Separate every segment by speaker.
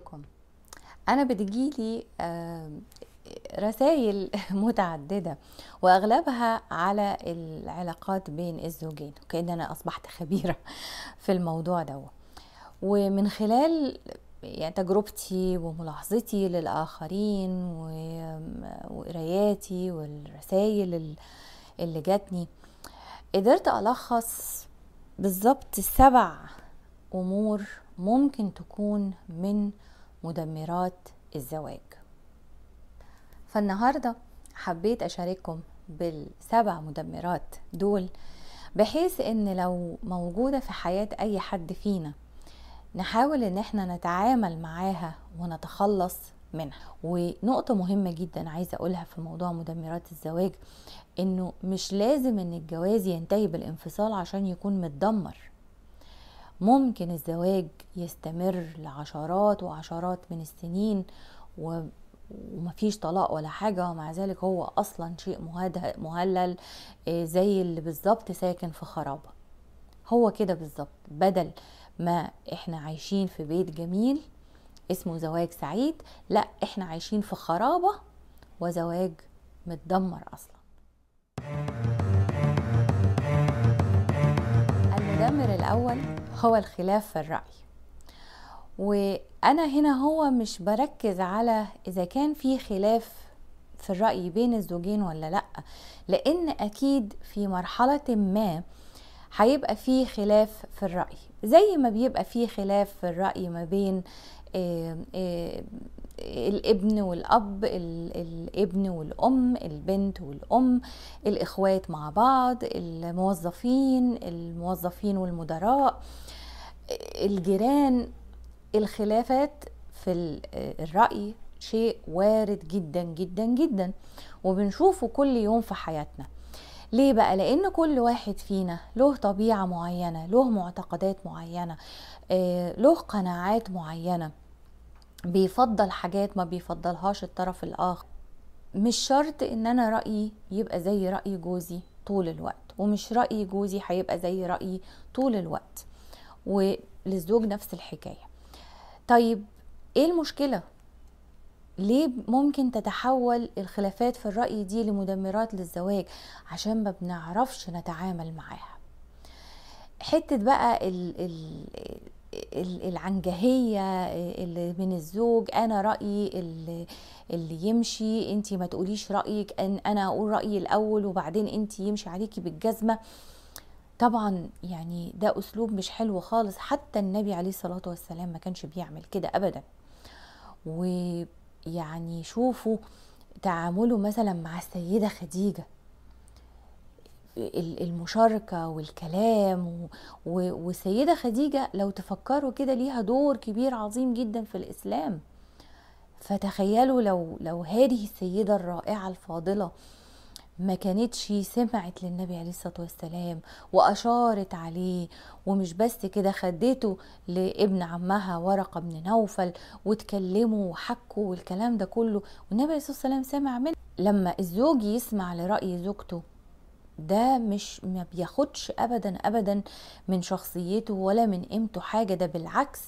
Speaker 1: لكم انا بتجيلي آه، رسائل متعددة وأغلبها على العلاقات بين الزوجين وكأن أنا أصبحت خبيرة في الموضوع ده ومن خلال يعني تجربتي وملاحظتي للآخرين وقراياتي والرسائل اللي جاتني قدرت ألخص بالظبط سبع أمور ممكن تكون من مدمرات الزواج فالنهاردة حبيت أشارككم بالسبع مدمرات دول بحيث ان لو موجودة في حياة اي حد فينا نحاول ان احنا نتعامل معاها ونتخلص منها ونقطة مهمة جدا عايزة اقولها في موضوع مدمرات الزواج انه مش لازم ان الجواز ينتهي بالانفصال عشان يكون متدمر ممكن الزواج يستمر لعشرات وعشرات من السنين و ومفيش طلاق ولا حاجة ومع ذلك هو أصلا شيء مهلل آه، زي اللي بالظبط ساكن في خرابة هو كده بالظبط بدل ما احنا عايشين في بيت جميل اسمه زواج سعيد لا احنا عايشين في خرابة وزواج متدمر أصلا المدمر الأول هو الخلاف في الرأي وأنا هنا هو مش بركز على إذا كان في خلاف في الرأي بين الزوجين ولا لأ لأن أكيد في مرحلة ما هيبقى في خلاف في الرأي زي ما بيبقى في خلاف في الرأي ما بين آه، آه، الابن والاب الابن والام البنت والام الاخوات مع بعض الموظفين الموظفين والمدراء الجيران الخلافات في آه، الرأي شيء وارد جدا جدا جدا وبنشوفه كل يوم في حياتنا ليه بقى لان كل واحد فينا له طبيعه معينه له معتقدات معينه آه، له قناعات معينه بيفضل حاجات ما بيفضلهاش الطرف الاخر مش شرط ان انا رايي يبقى زي راي جوزي طول الوقت ومش راي جوزي هيبقى زي رايي طول الوقت وللزوج نفس الحكايه طيب ايه المشكله ليه ممكن تتحول الخلافات في الرأي دي لمدمرات للزواج عشان ما بنعرفش نتعامل معاها حتة بقى الـ الـ العنجهية اللي من الزوج أنا رأيي اللي, اللي يمشي أنت ما تقوليش رأيك أن أنا أقول رأيي الأول وبعدين أنت يمشي عليكي بالجزمة طبعا يعني ده اسلوب مش حلو خالص حتى النبي عليه الصلاه والسلام ما كانش بيعمل كده ابدا ويعني شوفوا تعامله مثلا مع السيده خديجه المشاركه والكلام والسيده خديجه لو تفكروا كده ليها دور كبير عظيم جدا في الاسلام فتخيلوا لو لو هذه السيده الرائعه الفاضله ما كانتش سمعت للنبي عليه الصلاة والسلام وأشارت عليه ومش بس كده خدته لابن عمها ورقة بن نوفل واتكلموا وحكوا والكلام ده كله والنبي عليه الصلاة والسلام سمع منه لما الزوج يسمع لرأي زوجته ده مش ما بياخدش ابدا ابدا من شخصيته ولا من قيمته حاجه ده بالعكس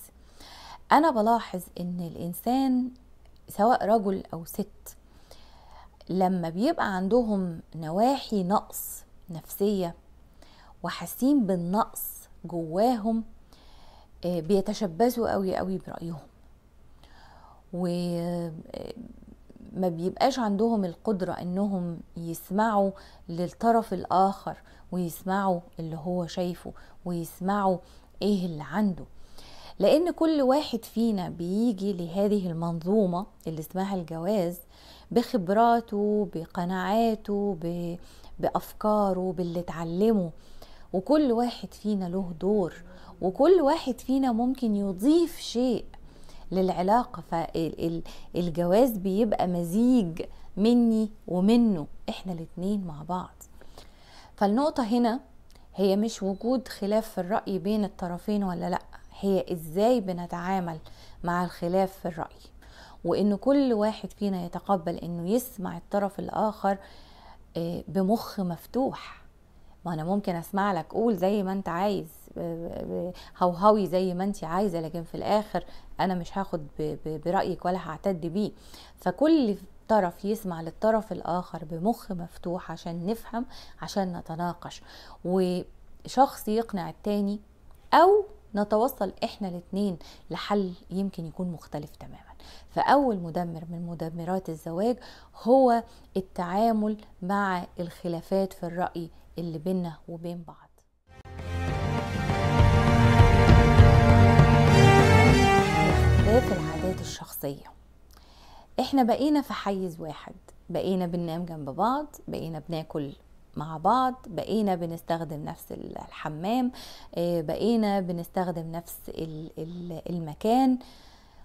Speaker 1: انا بلاحظ ان الانسان سواء رجل او ست لما بيبقى عندهم نواحي نقص نفسية وحاسين بالنقص جواهم آه، بيتشبثوا قوي قوي برأيهم وما آه، بيبقاش عندهم القدرة انهم يسمعوا للطرف الاخر ويسمعوا اللي هو شايفه ويسمعوا ايه اللي عنده لان كل واحد فينا بيجي لهذه المنظومة اللي اسمها الجواز بخبراته بقناعاته ب... بافكاره باللي اتعلمه وكل واحد فينا له دور وكل واحد فينا ممكن يضيف شيء للعلاقه فالجواز بيبقى مزيج مني ومنه احنا الاتنين مع بعض فالنقطه هنا هي مش وجود خلاف في الراي بين الطرفين ولا لا هي ازاي بنتعامل مع الخلاف في الراي وان كل واحد فينا يتقبل انه يسمع الطرف الاخر آه، بمخ مفتوح ما انا ممكن اسمع لك قول زي ما انت عايز آه، آه، هوهوي زي ما انت عايزه لكن في الاخر انا مش هاخد برايك ولا هعتد بيه فكل طرف يسمع للطرف الاخر بمخ مفتوح عشان نفهم عشان نتناقش وشخص يقنع التاني او نتوصل احنا الاتنين لحل يمكن يكون مختلف تماما فأول مدمر من مدمرات الزواج هو التعامل مع الخلافات في الرأي اللي بيننا وبين بعض في العادات الشخصية احنا بقينا في حيز واحد بقينا بننام جنب بعض بقينا بناكل مع بعض بقينا بنستخدم نفس الحمام آه، بقينا بنستخدم نفس المكان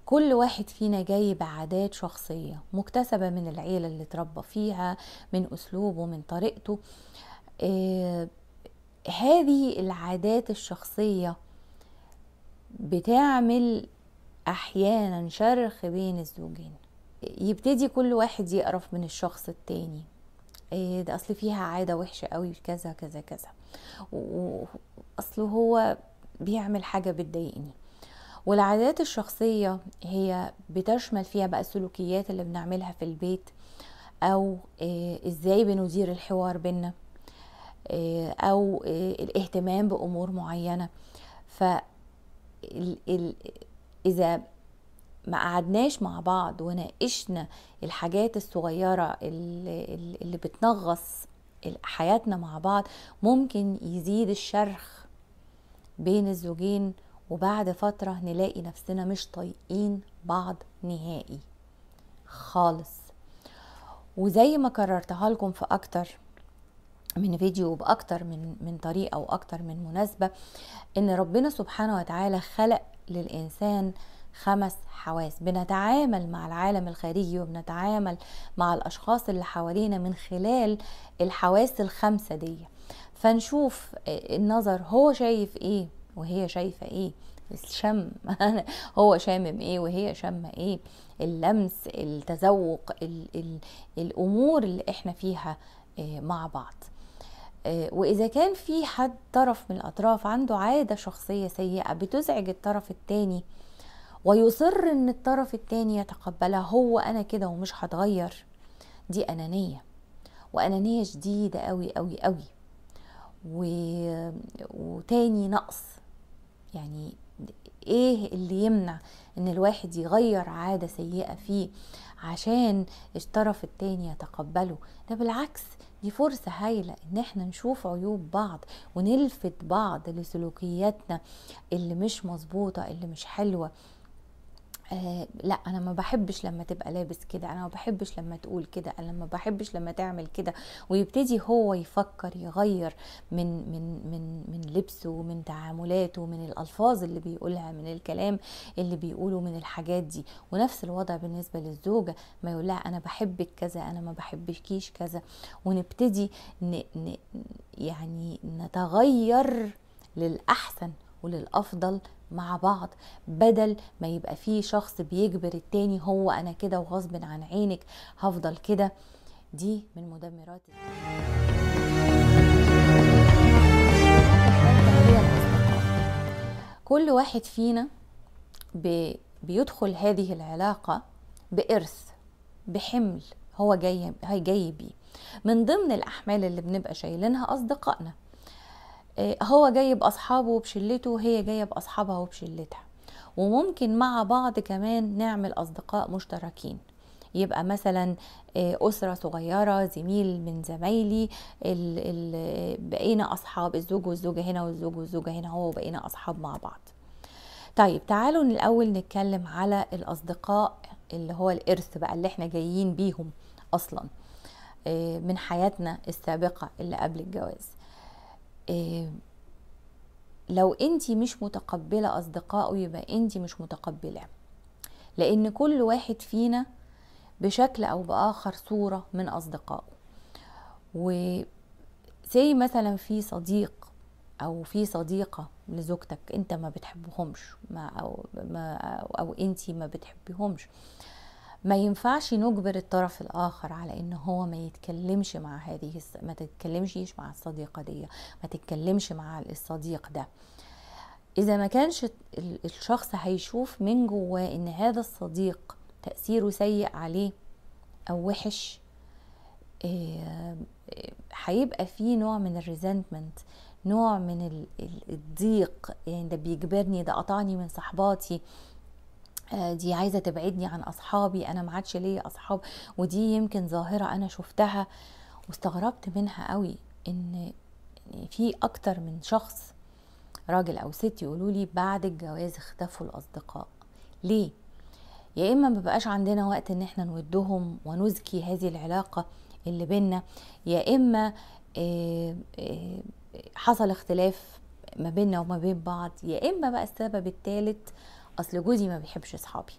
Speaker 1: كل واحد فينا جاي بعادات شخصية مكتسبة من العيلة اللي اتربى فيها من أسلوبه من طريقته آه هذه العادات الشخصية بتعمل أحيانا شرخ بين الزوجين يبتدي كل واحد يقرف من الشخص التاني إيه ده اصل فيها عاده وحشه قوي كذا كذا كذا واصل هو بيعمل حاجه بتضايقني والعادات الشخصية هي بتشمل فيها بقى السلوكيات اللي بنعملها في البيت أو آه، إزاي بندير الحوار بينا آه، أو آه، الاهتمام بأمور معينة ف إذا ما قعدناش مع بعض وناقشنا الحاجات الصغيرة اللي, اللي بتنغص حياتنا مع بعض ممكن يزيد الشرخ بين الزوجين وبعد فترة نلاقي نفسنا مش طايقين بعض نهائي خالص وزي ما كررتها لكم في اكتر من فيديو باكتر من من طريقه واكتر من مناسبه ان ربنا سبحانه وتعالى خلق للانسان خمس حواس بنتعامل مع العالم الخارجي وبنتعامل مع الاشخاص اللي حوالينا من خلال الحواس الخمسه دي فنشوف النظر هو شايف ايه وهي شايفة ايه الشم هو شامم ايه وهي شامة ايه اللمس التذوق ال ال الامور اللي احنا فيها آه، مع بعض آه، واذا كان في حد طرف من الاطراف عنده عادة شخصية سيئة بتزعج الطرف الثاني ويصر ان الطرف الثاني يتقبلها هو انا كده ومش هتغير دي انانية وانانية شديدة قوي قوي قوي و... وتاني نقص يعني ايه اللي يمنع ان الواحد يغير عادة سيئة فيه عشان الطرف التاني يتقبله ده بالعكس دي فرصة هايلة ان احنا نشوف عيوب بعض ونلفت بعض لسلوكياتنا اللي مش مظبوطة اللي مش حلوة آه لا انا ما بحبش لما تبقى لابس كده انا ما بحبش لما تقول كده انا ما بحبش لما تعمل كده ويبتدي هو يفكر يغير من من من من لبسه ومن تعاملاته من الالفاظ اللي بيقولها من الكلام اللي بيقوله من الحاجات دي ونفس الوضع بالنسبه للزوجه ما يقول لها انا بحبك كذا انا ما بحبكيش كذا ونبتدي ن ن يعني نتغير للاحسن وللافضل مع بعض بدل ما يبقى في شخص بيجبر التاني هو انا كده وغصب عن عينك هفضل كده دي من مدمرات كل واحد فينا بيدخل هذه العلاقة بإرث بحمل هو جاي جاي بيه من ضمن الأحمال اللي بنبقى شايلينها أصدقائنا آه، هو جاي باصحابه وبشلته وهي جايه باصحابها وبشلتها وممكن مع بعض كمان نعمل اصدقاء مشتركين يبقى مثلا آه، أسرة صغيرة زميل من زمايلي بقينا أصحاب الزوج والزوجة هنا والزوج والزوجة هنا هو وبقينا أصحاب مع بعض طيب تعالوا الأول نتكلم على الأصدقاء اللي هو الإرث بقى اللي احنا جايين بيهم أصلا آه، من حياتنا السابقة اللي قبل الجواز إيه، لو انت مش متقبلة اصدقائه يبقى انت مش متقبلة لان كل واحد فينا بشكل او باخر صورة من اصدقائه وسي مثلا في صديق او في صديقة لزوجتك انت ما بتحبهمش ما او ما او انت ما بتحبهمش ما ينفعش نجبر الطرف الاخر على ان هو ما يتكلمش مع هذه الس... ما تتكلمش مع الصديقه دي ما تتكلمش مع الصديق ده اذا ما كانش الشخص هيشوف من جواه ان هذا الصديق تاثيره سيء عليه او وحش آه، هيبقى في نوع من الريزنتمنت نوع من الضيق يعني ده بيجبرني ده قطعني من صحباتي آه، دي عايزه تبعدني عن اصحابي انا ما عادش ليا اصحاب ودي يمكن ظاهره انا شفتها واستغربت منها قوي ان في اكتر من شخص راجل او ست يقولوا لي بعد الجواز اختفوا الاصدقاء ليه يا اما ما بقاش عندنا وقت ان احنا نودهم ونزكي هذه العلاقه اللي بينا يا اما آه، آه، حصل اختلاف ما بيننا وما بين بعض يا اما بقى السبب الثالث اصل جوزي ما بيحبش اصحابي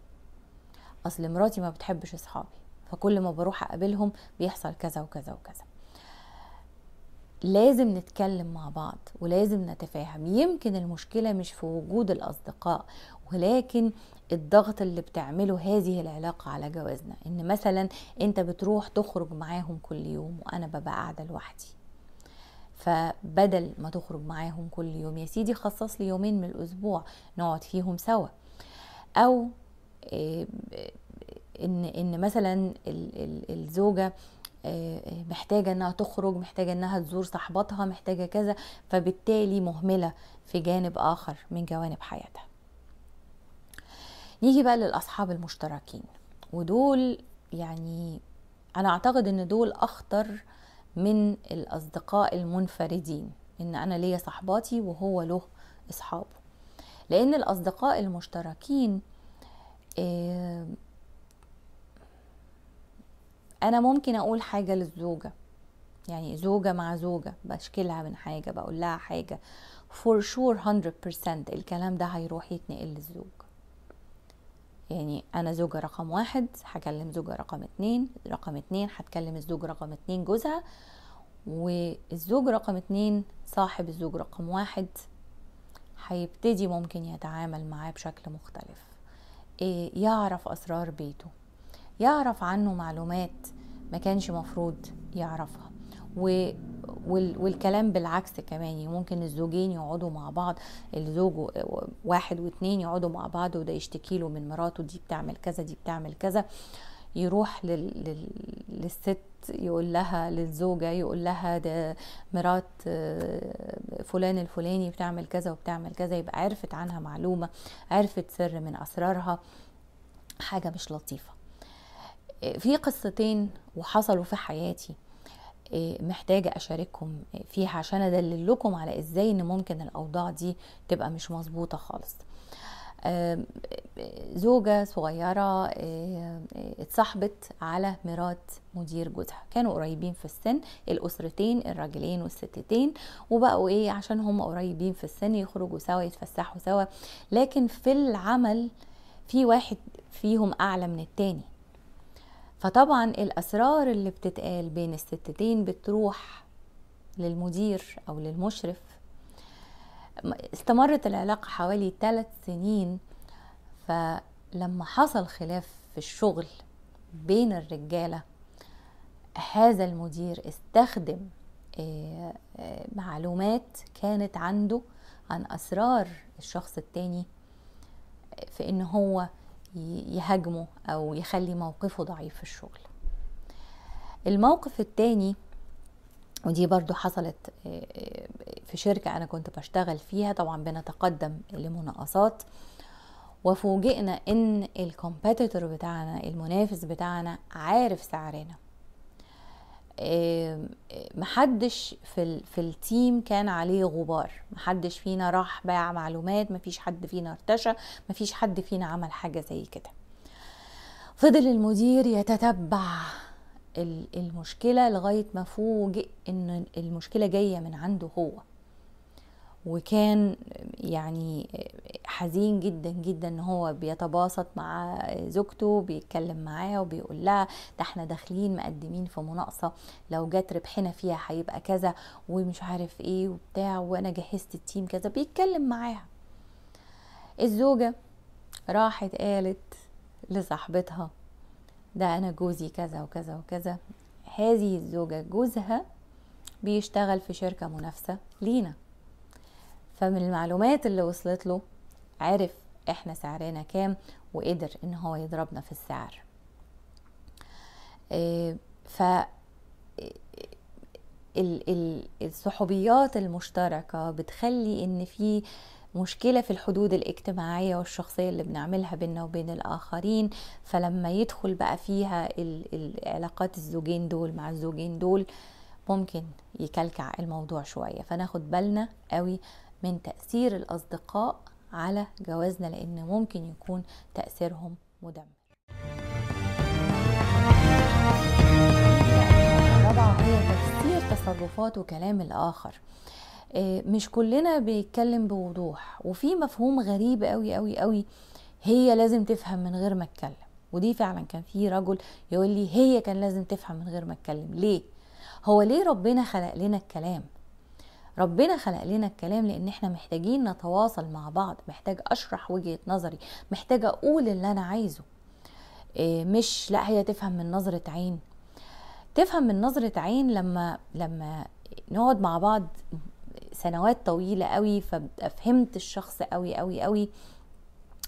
Speaker 1: اصل مراتي ما بتحبش اصحابي فكل ما بروح اقابلهم بيحصل كذا وكذا وكذا لازم نتكلم مع بعض ولازم نتفاهم يمكن المشكلة مش في وجود الأصدقاء ولكن الضغط اللي بتعمله هذه العلاقة على جوازنا إن مثلا أنت بتروح تخرج معاهم كل يوم وأنا ببقى قاعدة لوحدي فبدل ما تخرج معاهم كل يوم يا سيدي خصص لي يومين من الأسبوع نقعد فيهم سوا او آه، ان ان مثلا الزوجه آه، محتاجه انها تخرج محتاجه انها تزور صاحبتها محتاجه كذا فبالتالي مهمله في جانب اخر من جوانب حياتها نيجي بقى للاصحاب المشتركين ودول يعني انا اعتقد ان دول اخطر من الاصدقاء المنفردين ان انا ليا صاحباتي وهو له اصحابه لان الاصدقاء المشتركين آه، انا ممكن اقول حاجه للزوجه يعني زوجة مع زوجة بشكلها من حاجة بقول لها حاجة for sure 100% الكلام ده هيروح يتنقل للزوج يعني أنا زوجة رقم واحد هكلم زوجة رقم اتنين رقم اتنين هتكلم الزوج رقم اتنين جوزها والزوج رقم اتنين صاحب الزوج رقم واحد هيبتدي ممكن يتعامل معاه بشكل مختلف إيه، يعرف أسرار بيته يعرف عنه معلومات ما كانش مفروض يعرفها و والكلام بالعكس كمان يعني ممكن الزوجين يقعدوا مع بعض الزوج واحد واثنين يقعدوا مع بعض وده يشتكي له من مراته دي بتعمل كذا دي بتعمل كذا يروح لل... لل... للست يقول لها للزوجة يقول لها ده مرات آه، فلان الفلاني بتعمل كذا وبتعمل كذا يبقى عرفت عنها معلومة عرفت سر من أسرارها حاجة مش لطيفة آه، في قصتين وحصلوا في حياتي آه، محتاجة أشارككم فيها عشان أدللكم على إزاي إن ممكن الأوضاع دي تبقى مش مظبوطة خالص زوجة صغيرة اتصاحبت على مرات مدير جوزها كانوا قريبين في السن الأسرتين الراجلين والستتين وبقوا إيه عشان هم قريبين في السن يخرجوا سوا يتفسحوا سوا لكن في العمل في واحد فيهم أعلى من التاني فطبعا الأسرار اللي بتتقال بين الستتين بتروح للمدير أو للمشرف استمرت العلاقة حوالي ثلاث سنين فلما حصل خلاف في الشغل بين الرجالة هذا المدير استخدم آه، آه، معلومات كانت عنده عن أسرار الشخص التاني في إن هو يهاجمه أو يخلي موقفه ضعيف في الشغل الموقف التاني ودي برضو حصلت آه، في شركة أنا كنت بشتغل فيها طبعا بنتقدم لمناقصات وفوجئنا إن الكومبيتيتور بتاعنا المنافس بتاعنا عارف سعرنا آه، محدش في, ال في التيم كان عليه غبار محدش فينا راح باع معلومات مفيش حد فينا ارتشى مفيش حد فينا عمل حاجة زي كده فضل المدير يتتبع المشكله لغايه ما فوجئ ان المشكله جايه من عنده هو وكان يعني حزين جدا جدا ان هو بيتباسط مع زوجته بيتكلم معاها وبيقول لها ده احنا داخلين مقدمين في مناقصه لو جت ربحنا فيها هيبقى كذا ومش عارف ايه وبتاع وانا جهزت التيم كذا بيتكلم معاها الزوجه راحت قالت لصاحبتها ده انا جوزي كذا وكذا وكذا هذه الزوجة جوزها بيشتغل في شركة منافسة لينا فمن المعلومات اللي وصلت له عرف احنا سعرنا كام وقدر ان هو يضربنا في السعر آه، ف الصحوبيات المشتركة بتخلي ان في مشكلة في الحدود الاجتماعية والشخصية اللي بنعملها بينا وبين الآخرين فلما يدخل بقى فيها العلاقات الزوجين دول مع الزوجين دول ممكن يكلكع الموضوع شوية فناخد بالنا قوي من تأثير الأصدقاء على جوازنا لأن ممكن يكون تأثيرهم مدمر الرابعة هي تصرفات وكلام الآخر آه، مش كلنا بيتكلم بوضوح وفي مفهوم غريب قوي قوي قوي هي لازم تفهم من غير ما اتكلم ودي فعلا كان في رجل يقول لي هي كان لازم تفهم من غير ما اتكلم ليه هو ليه ربنا خلق لنا الكلام ربنا خلق لنا الكلام لان احنا محتاجين نتواصل مع بعض محتاج اشرح وجهه نظري محتاج اقول اللي انا عايزه آه، مش لا هي تفهم من نظره عين تفهم من نظره عين لما لما نقعد مع بعض سنوات طويلة قوي فهمت الشخص قوي قوي قوي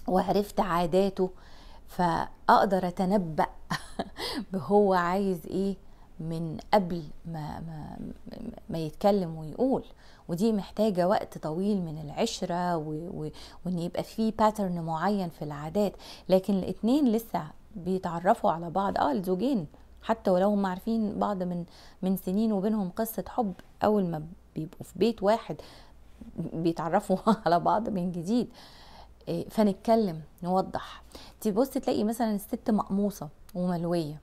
Speaker 1: وعرفت عاداته فأقدر أتنبأ بهو عايز إيه من قبل ما, ما, ما يتكلم ويقول ودي محتاجة وقت طويل من العشرة وإن يبقى في باترن معين في العادات لكن الاثنين لسه بيتعرفوا على بعض اه الزوجين حتى ولو هم عارفين بعض من من سنين وبينهم قصة حب أول ما بيبقوا في بيت واحد بيتعرفوا على بعض من جديد آه، فنتكلم نوضح تبص تلاقي مثلا الست مقموصه وملويه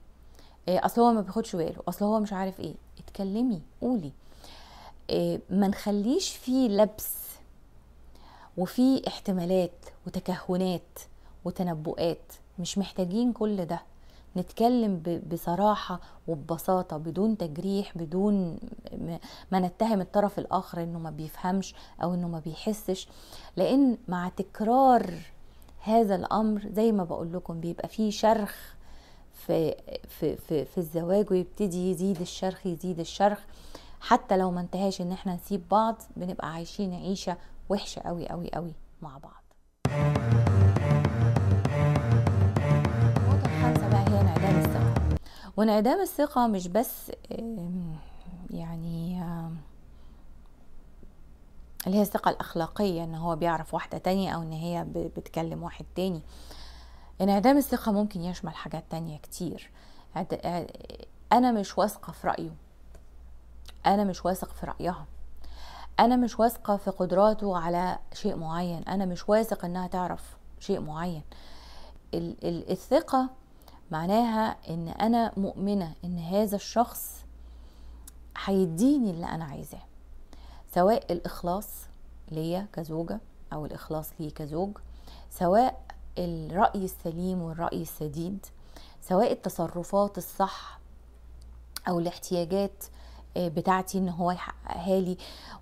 Speaker 1: آه، اصل هو ما بياخدش باله اصل هو مش عارف ايه اتكلمي قولي آه، ما نخليش فيه لبس وفي احتمالات وتكهنات وتنبؤات مش محتاجين كل ده نتكلم بصراحة وببساطة بدون تجريح بدون ما نتهم الطرف الآخر إنه ما بيفهمش أو إنه ما بيحسش لأن مع تكرار هذا الأمر زي ما بقول لكم بيبقى فيه شرخ في, في, في, في الزواج ويبتدي يزيد الشرخ يزيد الشرخ حتى لو ما انتهاش ان احنا نسيب بعض بنبقى عايشين عيشة وحشة قوي قوي قوي مع بعض وانعدام الثقة مش بس يعني اللي هي الثقة الأخلاقية إن هو بيعرف واحدة تانية أو إن هي بتكلم واحد تاني انعدام الثقة ممكن يشمل حاجات تانية كتير أنا مش واثقة في رأيه أنا مش واثق في رأيها أنا مش واثقة في قدراته على شيء معين أنا مش واثق إنها تعرف شيء معين الثقة معناها ان انا مؤمنه ان هذا الشخص هيديني اللي انا عايزاه سواء الاخلاص ليا كزوجه او الاخلاص ليه كزوج سواء الراي السليم والراي السديد سواء التصرفات الصح او الاحتياجات آه، بتاعتي ان هو يحققها لي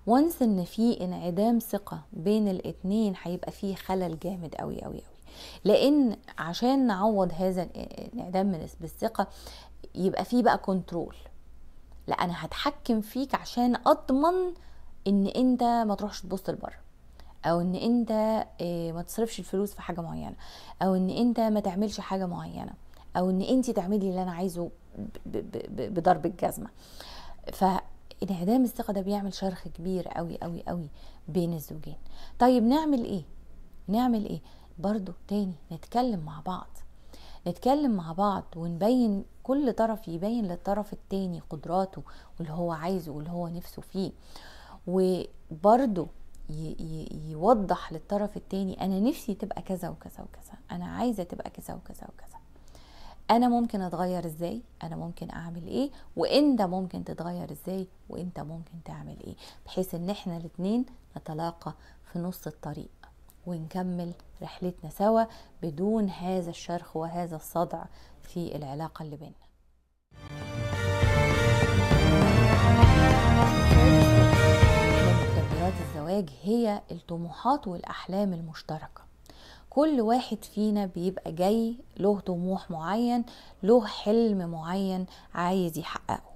Speaker 1: وانس ان في انعدام ثقه بين الاتنين هيبقى فيه خلل جامد قوي قوي قوي لان عشان نعوض هذا الانعدام بالثقه يبقى فيه بقى كنترول لا انا هتحكم فيك عشان اضمن ان انت ما تروحش تبص لبره او ان انت آه، ما تصرفش الفلوس في حاجه معينه او ان انت ما تعملش حاجه معينه او ان انت تعملي اللي انا عايزه بضرب الجزمه فانعدام الثقه ده بيعمل شرخ كبير قوي قوي قوي بين الزوجين طيب نعمل ايه نعمل ايه برضو تاني نتكلم مع بعض نتكلم مع بعض ونبين كل طرف يبين للطرف التاني قدراته واللي هو عايزه واللي هو نفسه فيه وبرضو يوضح للطرف التاني انا نفسي تبقى كذا وكذا وكذا انا عايزه تبقى كذا وكذا وكذا انا ممكن اتغير ازاي انا ممكن اعمل ايه وانت ممكن تتغير ازاي وانت ممكن تعمل ايه بحيث ان احنا الاتنين نتلاقى في نص الطريق ونكمل رحلتنا سوا بدون هذا الشرخ وهذا الصدع في العلاقة اللي بيننا الزواج هي الطموحات والأحلام المشتركة كل واحد فينا بيبقى جاي له طموح معين له حلم معين عايز يحققه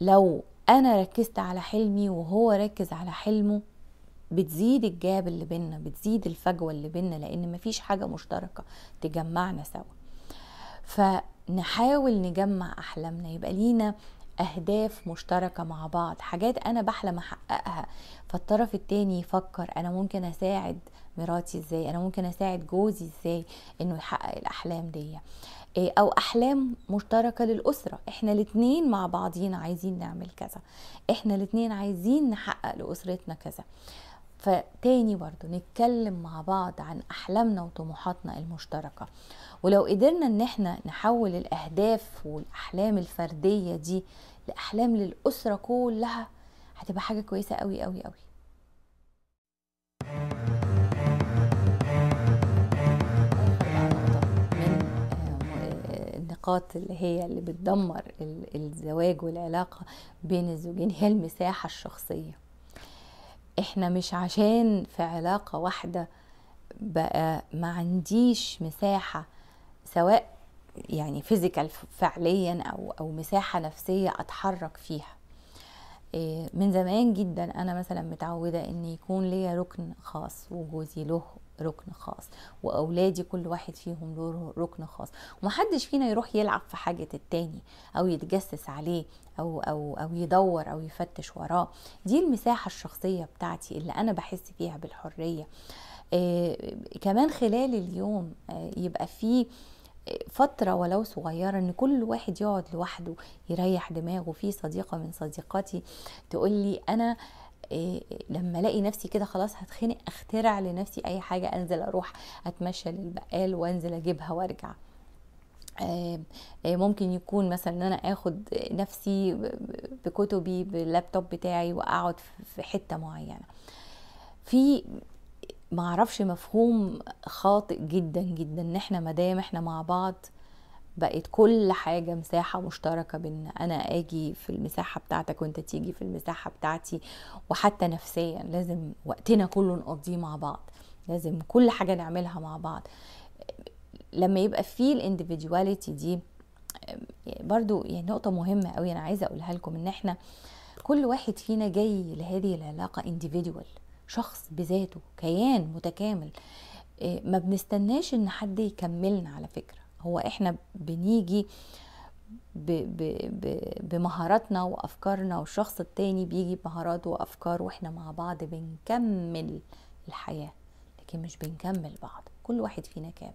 Speaker 1: لو انا ركزت على حلمي وهو ركز على حلمه بتزيد الجاب اللي بينا بتزيد الفجوة اللي بينا لأن مفيش حاجة مشتركة تجمعنا سوا فنحاول نجمع أحلامنا يبقى لينا أهداف مشتركة مع بعض حاجات أنا بحلم أحققها فالطرف التاني يفكر أنا ممكن أساعد مراتي إزاي أنا ممكن أساعد جوزي إزاي إنه يحقق الأحلام دي آه، أو أحلام مشتركة للأسرة إحنا الاتنين مع بعضينا عايزين نعمل كذا إحنا الاتنين عايزين نحقق لأسرتنا كذا فتاني برضو نتكلم مع بعض عن احلامنا وطموحاتنا المشتركه ولو قدرنا ان احنا نحول الاهداف والاحلام الفرديه دي لاحلام للاسره كلها هتبقى حاجه كويسه قوي قوي قوي النقاط اللي هي اللي بتدمر الزواج والعلاقه بين الزوجين هي المساحه الشخصيه احنا مش عشان في علاقة واحدة بقى ما عنديش مساحة سواء يعني فيزيكال فعليا او او مساحة نفسية اتحرك فيها آه، من زمان جدا انا مثلا متعودة ان يكون ليا ركن خاص وجوزي له ركن خاص واولادي كل واحد فيهم له ركن خاص ومحدش فينا يروح يلعب في حاجه التاني او يتجسس عليه او او او يدور او يفتش وراه دي المساحه الشخصيه بتاعتي اللي انا بحس فيها بالحريه آه كمان خلال اليوم آه يبقى فيه فترة ولو صغيرة ان كل واحد يقعد لوحده يريح دماغه في صديقة من صديقاتي تقول لي انا إيه، لما الاقي نفسي كده خلاص هتخنق اخترع لنفسي اي حاجه انزل اروح اتمشى للبقال وانزل اجيبها وارجع آه، آه، ممكن يكون مثلا ان انا اخد نفسي بكتبي باللابتوب بتاعي واقعد في حته معينه في معرفش مفهوم خاطئ جدا جدا ان احنا دام احنا مع بعض بقت كل حاجة مساحة مشتركة بين أنا أجي في المساحة بتاعتك وأنت تيجي في المساحة بتاعتي وحتى نفسيا لازم وقتنا كله نقضيه مع بعض لازم كل حاجة نعملها مع بعض لما يبقى في الانديفيدواليتي دي برضو يعني نقطة مهمة قوي أنا عايزة أقولها لكم إن إحنا كل واحد فينا جاي لهذه العلاقة individual شخص بذاته كيان متكامل إيه، ما بنستناش إن حد يكملنا على فكرة هو احنا بنيجي بمهاراتنا وافكارنا والشخص التاني بيجي بمهاراته وافكاره واحنا مع بعض بنكمل الحياه لكن مش بنكمل بعض كل واحد فينا كامل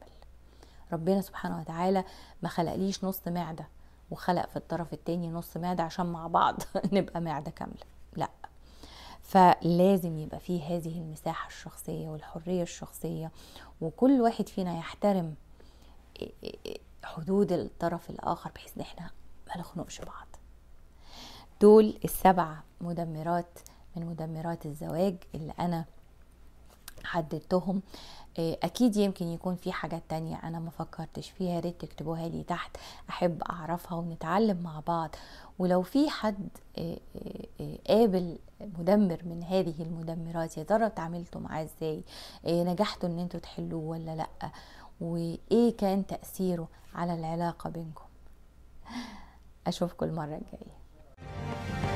Speaker 1: ربنا سبحانه وتعالى ما خلقليش نص معده وخلق في الطرف التاني نص معده عشان مع بعض نبقى معده كامله لا فلازم يبقى فيه هذه المساحه الشخصيه والحريه الشخصيه وكل واحد فينا يحترم حدود الطرف الاخر بحيث ان احنا ما نخنقش بعض دول السبع مدمرات من مدمرات الزواج اللي انا حددتهم آه، اكيد يمكن يكون في حاجات تانية انا ما فكرتش فيها ريت تكتبوها لي تحت احب اعرفها ونتعلم مع بعض ولو في حد آه، آه، قابل مدمر من هذه المدمرات يا ترى اتعاملتوا معاه ازاي نجحتوا ان انتوا تحلوه ولا لا وايه كان تاثيره على العلاقه بينكم اشوفكم المره الجايه